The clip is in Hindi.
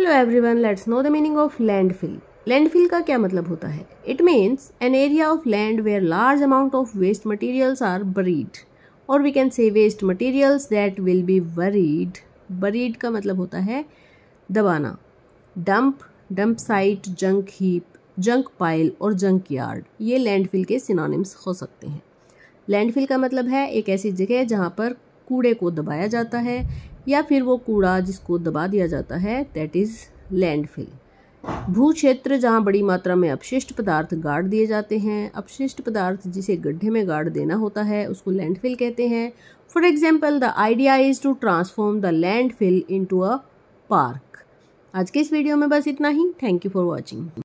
hello everyone let's know the meaning of landfill landfill का क्या मतलब होता है it means an area of land where large amount of waste materials are buried और we can say waste materials that will be buried buried का मतलब होता है दबाना dump dump site junk heap junk pile और जंक यार्ड ये लैंडफिल के सिनोनिम्स हो सकते हैं लैंडफिल का मतलब है एक ऐसी जगह जहाँ पर कूड़े को दबाया जाता है या फिर वो कूड़ा जिसको दबा दिया जाता है दैट इज़ लैंडफिल भू क्षेत्र जहाँ बड़ी मात्रा में अपशिष्ट पदार्थ गाड़ दिए जाते हैं अपशिष्ट पदार्थ जिसे गड्ढे में गाड़ देना होता है उसको लैंडफिल कहते हैं for example the idea is to transform the landfill to a park आज के इस वीडियो में बस इतना ही थैंक यू फॉर वॉचिंग